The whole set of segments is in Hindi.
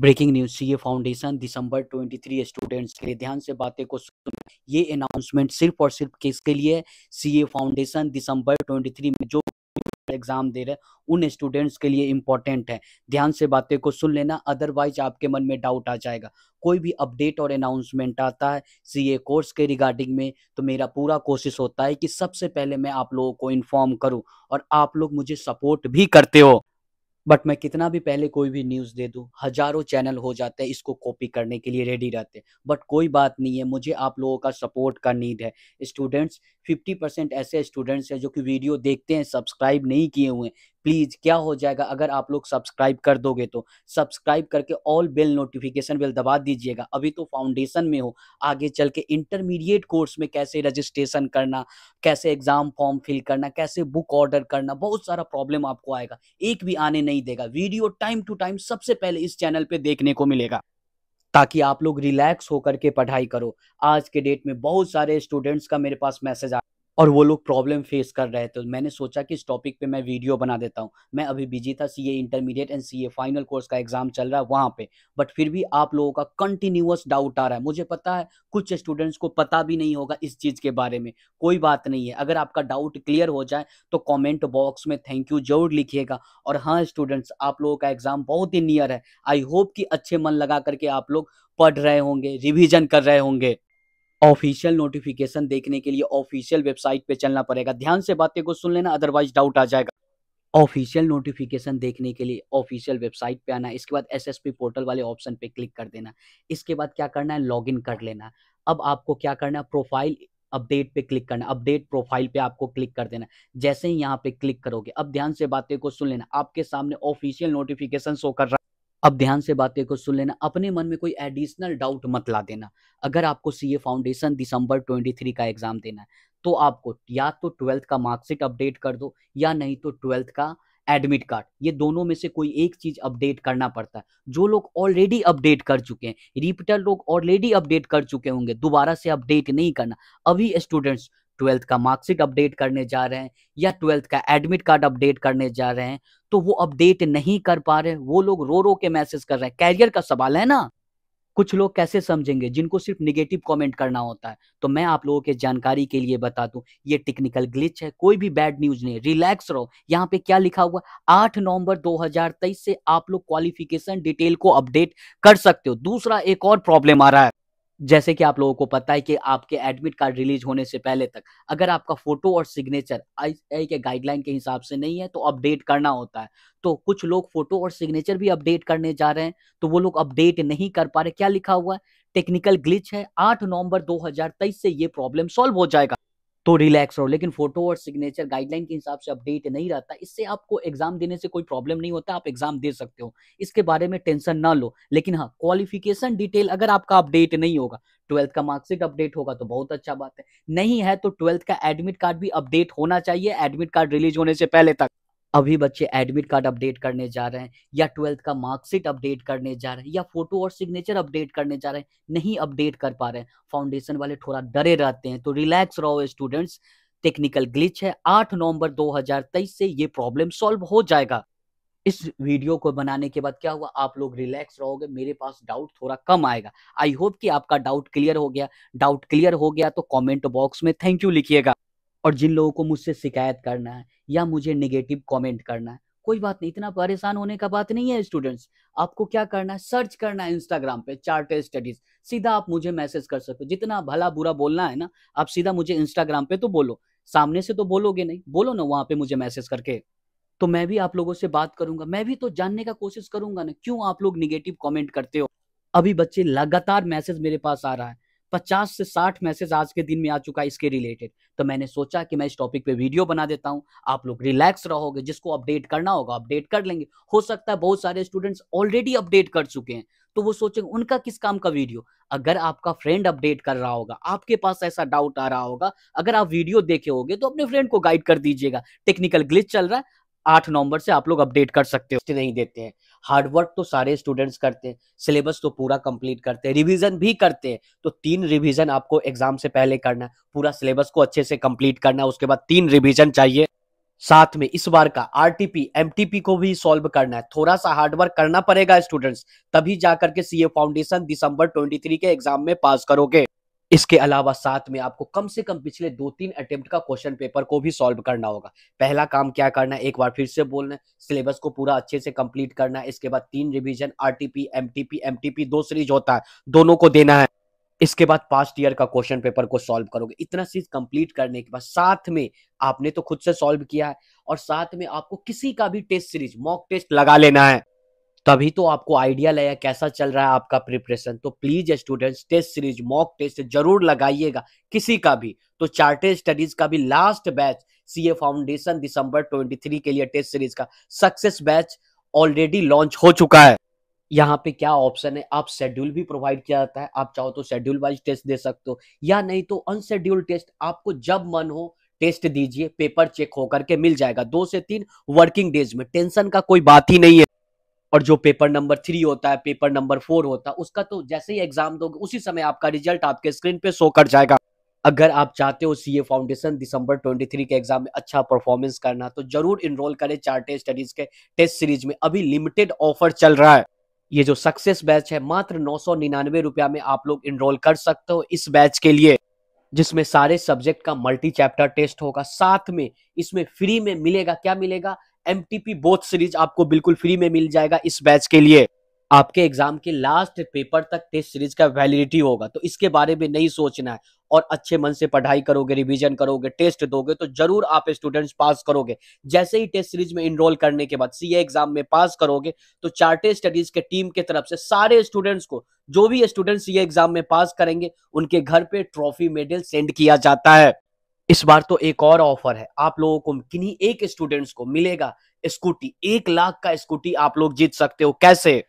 breaking news C A foundation दिसंबर 23 स्टूडेंट्स के लिए ध्यान से बातें को सुन ये अनाउंसमेंट सिर्फ और सिर्फ किसके लिए सी ए फाउंडेशन दिसंबर 23 में जो एग्जाम दे रहे उन स्टूडेंट्स के लिए इंपॉर्टेंट है ध्यान से बातें को सुन लेना अदरवाइज आपके मन में डाउट आ जाएगा कोई भी अपडेट और अनाउंसमेंट आता है सी ए कोर्स के रिगार्डिंग में तो मेरा पूरा कोशिश होता है कि सबसे पहले मैं आप लोगों को इन्फॉर्म करूँ और आप लोग मुझे सपोर्ट भी करते हो बट मैं कितना भी पहले कोई भी न्यूज़ दे दूँ हजारों चैनल हो जाते हैं इसको कॉपी करने के लिए रेडी रहते हैं बट कोई बात नहीं है मुझे आप लोगों का सपोर्ट का नीड है स्टूडेंट्स 50 परसेंट ऐसे स्टूडेंट्स हैं जो कि वीडियो देखते हैं सब्सक्राइब नहीं किए हुए प्लीज़ क्या हो जाएगा अगर आप लोग सब्सक्राइब कर दोगे तो सब्सक्राइब करके ऑल बेल नोटिफिकेशन बेल दबा दीजिएगा अभी तो फाउंडेशन में हो आगे चल के इंटरमीडिएट कोर्स में कैसे रजिस्ट्रेशन करना कैसे एग्ज़ाम फॉर्म फिल करना कैसे बुक ऑर्डर करना बहुत सारा प्रॉब्लम आपको आएगा एक भी आने नहीं देगा वीडियो टाइम टू टाइम सबसे पहले इस चैनल पर देखने को मिलेगा ताकि आप लोग रिलैक्स होकर के पढ़ाई करो आज के डेट में बहुत सारे स्टूडेंट्स का मेरे पास मैसेज आ और वो लोग प्रॉब्लम फेस कर रहे थे मैंने सोचा कि इस टॉपिक पे मैं वीडियो बना देता हूँ मैं अभी बिजी था C A intermediate and C A final course का एग्जाम चल रहा है वहाँ पे बट फिर भी आप लोगों का कंटिन्यूस डाउट आ रहा है मुझे पता है कुछ स्टूडेंट्स को पता भी नहीं होगा इस चीज़ के बारे में कोई बात नहीं है अगर आपका डाउट क्लियर हो जाए तो कॉमेंट बॉक्स में थैंक यू जरूर लिखिएगा और हाँ स्टूडेंट्स आप लोगों का एग्जाम बहुत ही नियर है आई होप कि अच्छे मन लगा करके आप लोग पढ़ रहे होंगे रिविजन कर रहे होंगे ऑफिशियल नोटिफिकेशन देखने के लिए ऑफिशियल वेबसाइट पे चलना पड़ेगा ध्यान से बातें को सुन लेना अदरवाइज डाउट आ जाएगा ऑफिशियल नोटिफिकेशन देखने के लिए ऑफिशियल वेबसाइट पे आना इसके बाद एसएसपी पोर्टल वाले ऑप्शन पे क्लिक कर देना इसके बाद क्या करना है लॉगिन कर लेना अब आपको क्या करना है प्रोफाइल अपडेट पे क्लिक करना अपडेट प्रोफाइल पे आपको क्लिक कर देना जैसे ही यहाँ पे क्लिक करोगे अब ध्यान से बातें को सुन लेना आपके सामने ऑफिशियल नोटिफिकेशन शो कर रहा अब ध्यान से बातें को सुन लेना अपने मन में कोई एडिशनल डाउट मत ला देना अगर आपको सी ए फाउंडेशन दिसंबर ट्वेंटी थ्री का एग्जाम देना है तो आपको या तो ट्वेल्थ का मार्कशीट अपडेट कर दो या नहीं तो ट्वेल्थ का एडमिट कार्ड ये दोनों में से कोई एक चीज अपडेट करना पड़ता है जो लोग ऑलरेडी अपडेट कर चुके हैं रिपीटर लोग ऑलरेडी अपडेट कर चुके होंगे दोबारा से अपडेट नहीं करना अभी स्टूडेंट्स ट्वेल्थ का मार्कशीट अपडेट करने जा रहे हैं या ट्वेल्थ का एडमिट कार्ड अपडेट करने जा रहे हैं तो वो अपडेट नहीं कर पा रहे वो लोग रो रो के मैसेज कर रहे हैं कैरियर का सवाल है ना कुछ लोग कैसे समझेंगे जिनको सिर्फ निगेटिव कमेंट करना होता है तो मैं आप लोगों के जानकारी के लिए बता दूं ये टेक्निकल ग्लिच है कोई भी बैड न्यूज नहीं रिलैक्स रहो यहाँ पे क्या लिखा हुआ आठ नवंबर 2023 से आप लोग क्वालिफिकेशन डिटेल को अपडेट कर सकते हो दूसरा एक और प्रॉब्लम आ रहा है जैसे कि आप लोगों को पता है कि आपके एडमिट कार्ड रिलीज होने से पहले तक अगर आपका फोटो और सिग्नेचर आई के गाइडलाइन के हिसाब से नहीं है तो अपडेट करना होता है तो कुछ लोग फोटो और सिग्नेचर भी अपडेट करने जा रहे हैं तो वो लोग अपडेट नहीं कर पा रहे क्या लिखा हुआ है टेक्निकल ग्लिच है आठ नवम्बर दो से ये प्रॉब्लम सॉल्व हो जाएगा तो रिलैक्स रहो लेकिन फोटो और सिग्नेचर गाइडलाइन के हिसाब से अपडेट नहीं रहता इससे आपको एग्जाम देने से कोई प्रॉब्लम नहीं होता आप एग्जाम दे सकते हो इसके बारे में टेंशन ना लो लेकिन हाँ क्वालिफिकेशन डिटेल अगर आपका अपडेट नहीं होगा ट्वेल्थ का मार्कशीट अपडेट होगा तो बहुत अच्छा बात है नहीं है तो ट्वेल्थ का एडमिट कार्ड भी अपडेट होना चाहिए एडमिट कार्ड रिलीज होने से पहले तक अभी बच्चे एडमिट कार्ड अपडेट करने जा रहे हैं या ट्वेल्थ का मार्कशीट अपडेट करने जा रहे हैं या फोटो और सिग्नेचर अपडेट करने जा रहे हैं नहीं अपडेट कर पा रहे हैं फाउंडेशन वाले थोड़ा डरे रहते हैं तो रिलैक्स रहो स्टूडेंट्स टेक्निकल ग्लिच है आठ नवंबर 2023 से ये प्रॉब्लम सॉल्व हो जाएगा इस वीडियो को बनाने के बाद क्या हुआ आप लोग रिलैक्स रहोगे मेरे पास डाउट थोड़ा कम आएगा आई होप कि आपका डाउट क्लियर हो गया डाउट क्लियर हो गया तो कमेंट बॉक्स में थैंक यू लिखिएगा और जिन लोगों को मुझसे शिकायत करना है या मुझे निगेटिव कॉमेंट करना है कोई बात नहीं इतना परेशान होने का बात नहीं है स्टूडेंट्स आपको क्या करना है सर्च करना है इंस्टाग्राम पे चार्ट स्टडीज सीधा आप मुझे मैसेज कर सकते हो जितना भला बुरा बोलना है ना आप सीधा मुझे इंस्टाग्राम पे तो बोलो सामने से तो बोलोगे नहीं बोलो ना वहां पे मुझे मैसेज करके तो मैं भी आप लोगों से बात करूंगा मैं भी तो जानने का कोशिश करूंगा ना क्यों आप लोग निगेटिव कॉमेंट करते हो अभी बच्चे लगातार मैसेज मेरे पास आ रहा है पचास से साठ मैसेज आज के दिन में आ चुका है इसके रिलेटेड तो मैंने सोचा कि मैं इस टॉपिक पे वीडियो बना देता हूँ आप लोग रिलैक्स रहोगे जिसको अपडेट करना होगा अपडेट कर लेंगे हो सकता है बहुत सारे स्टूडेंट्स ऑलरेडी अपडेट कर चुके हैं तो वो सोचेंगे उनका किस काम का वीडियो अगर आपका फ्रेंड अपडेट कर रहा होगा आपके पास ऐसा डाउट आ रहा होगा अगर आप वीडियो देखे होगे तो अपने फ्रेंड को गाइड कर दीजिएगा टेक्निकल ग्लिच चल रहा है आठ नवंबर से आप लोग अपडेट कर सकते हो नहीं देते हैं हार्डवर्क तो सारे स्टूडेंट्स करते हैं सिलेबस तो पूरा कंप्लीट करते हैं रिवीजन भी करते हैं तो तीन रिवीजन आपको एग्जाम से पहले करना है पूरा सिलेबस को अच्छे से कंप्लीट करना है उसके बाद तीन रिवीजन चाहिए साथ में इस बार का आरटीपी एमटीपी को भी सॉल्व करना है थोड़ा सा हार्डवर्क करना पड़ेगा स्टूडेंट्स तभी जाकर के सीए फाउंडेशन दिसंबर 23 के एग्जाम में पास करोगे इसके अलावा साथ में आपको कम से कम पिछले दो तीन अटेम्प्ट का क्वेश्चन पेपर को भी सॉल्व करना होगा पहला काम क्या करना है एक बार फिर से बोलना है सिलेबस को पूरा अच्छे से कंप्लीट करना है इसके बाद तीन रिवीजन आरटीपी एमटीपी एमटीपी दो सीरीज होता है दोनों को देना है इसके बाद पास्ट ईयर का क्वेश्चन पेपर को सॉल्व करोगे इतना चीज कंप्लीट करने के बाद साथ में आपने तो खुद से सॉल्व किया है और साथ में आपको किसी का भी टेस्ट सीरीज मॉक टेस्ट लगा लेना है तभी तो आपको आइडिया लगेगा कैसा चल रहा है आपका प्रिपरेशन तो please students test series mock test जरूर लगाइएगा किसी का भी तो चार्टेड स्टडीज का भी लास्ट बैच ए फाउंडेशन दिसंबर थ्री के लिए टेस्ट सीरीज का सक्सेस बैच ऑलरेडी लॉन्च हो चुका है यहाँ पे क्या ऑप्शन है आप शेड्यूल भी प्रोवाइड किया जाता है आप चाहो तो शेड्यूल वाइज टेस्ट दे सकते हो या नहीं तो अनशेड्यूल टेस्ट आपको जब मन हो टेस्ट दीजिए पेपर चेक होकर के मिल जाएगा दो से तीन वर्किंग डेज में टेंशन का कोई बात ही नहीं है और जो पेपर नंबर थ्री होता है पेपर नंबर फोर होता है उसका तो जैसे ही एग्जाम दोगे उसी समय आपका रिजल्ट आपके स्क्रीन पे शो कर जाएगा अगर आप चाहते हो सीए फाउंडेशन दिसंबर 23 के एग्जाम में अच्छा परफॉर्मेंस करना तो जरूर इनरोल करें चार्टे स्टडीज के टेस्ट सीरीज में अभी लिमिटेड ऑफर चल रहा है ये जो सक्सेस बैच है मात्र नौ सौ निन्यानवे रुपया में आप लोग इनरोल कर सकते हो इस बैच के लिए जिसमें सारे सब्जेक्ट का मल्टी चैप्टर टेस्ट होगा साथ में इसमें फ्री में मिलेगा क्या मिलेगा एम बोथ सीरीज आपको बिल्कुल फ्री में मिल जाएगा इस बैच के लिए आपके एग्जाम के लास्ट पेपर तक टेस्ट सीरीज का वैलिडिटी होगा तो इसके बारे में नहीं सोचना है और अच्छे मन से पढ़ाई करोगे रिवीजन करोगे टेस्ट दोगे तो जरूर आप स्टूडेंट्स पास करोगे जैसे ही टेस्ट सीरीज में इनरोल करने के बाद सीए एग्जाम में पास करोगे तो चार्टे स्टडीज के टीम के तरफ से सारे स्टूडेंट्स को जो भी स्टूडेंट्स सीए एग्जाम में पास करेंगे उनके घर पे ट्रॉफी मेडल सेंड किया जाता है इस बार तो एक और ऑफर है आप लोगों को किन्हीं एक स्टूडेंट्स को मिलेगा स्कूटी एक लाख का स्कूटी आप लोग जीत सकते हो कैसे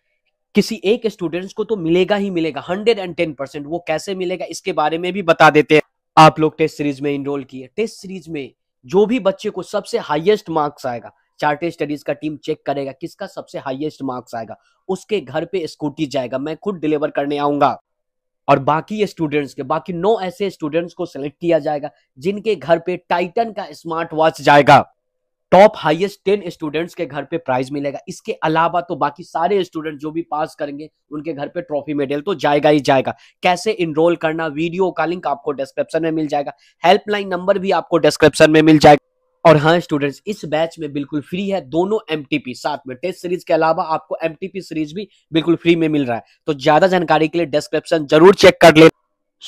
किसी एक स्टूडेंट्स को तो मिलेगा ही मिलेगा हंड्रेड एंड टेन परसेंट वो कैसे मिलेगा इसके बारे में भी बता देते हैं आप लोग टेस्ट सीरीज में इनरोल किए टेस्ट सीरीज में जो भी बच्चे को सबसे हाईएस्ट मार्क्स आएगा चार्टे स्टडीज का टीम चेक करेगा किसका सबसे हाईएस्ट मार्क्स आएगा उसके घर पे स्कूटी जाएगा मैं खुद डिलीवर करने आऊंगा और बाकी स्टूडेंट्स के बाकी नौ ऐसे स्टूडेंट्स को सिलेक्ट किया जाएगा जिनके घर पे टाइटन का स्मार्ट वॉच जाएगा टॉप हाईएस्ट टेन स्टूडेंट्स के घर पे प्राइज मिलेगा इसके अलावा तो बाकी सारे स्टूडेंट जो भी पास करेंगे उनके घर पे ट्रॉफी मेडल तो जाएगा ही जाएगा कैसे इनरोल करना वीडियो का लिंक आपको डिस्क्रिप्शन में मिल जाएगा हेल्पलाइन नंबर भी आपको डिस्क्रिप्शन में मिल जाएगा और हाँ स्टूडेंट्स इस बैच में बिल्कुल फ्री है दोनों एम साथ में टेस्ट सीरीज के अलावा आपको एम सीरीज भी बिल्कुल फ्री में मिल रहा है तो ज्यादा जानकारी के लिए डिस्क्रिप्शन जरूर चेक कर ले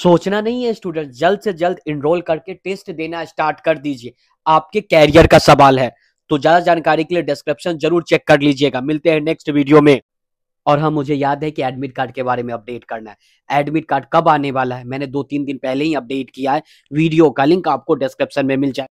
सोचना नहीं है स्टूडेंट जल्द से जल्द इनरोल करके टेस्ट देना स्टार्ट कर दीजिए आपके कैरियर का सवाल है तो ज्यादा जानकारी के लिए डिस्क्रिप्शन जरूर चेक कर लीजिएगा मिलते हैं नेक्स्ट वीडियो में और हाँ मुझे याद है कि एडमिट कार्ड के बारे में अपडेट करना है एडमिट कार्ड कब आने वाला है मैंने दो तीन दिन पहले ही अपडेट किया है वीडियो का लिंक आपको डिस्क्रिप्शन में मिल जाए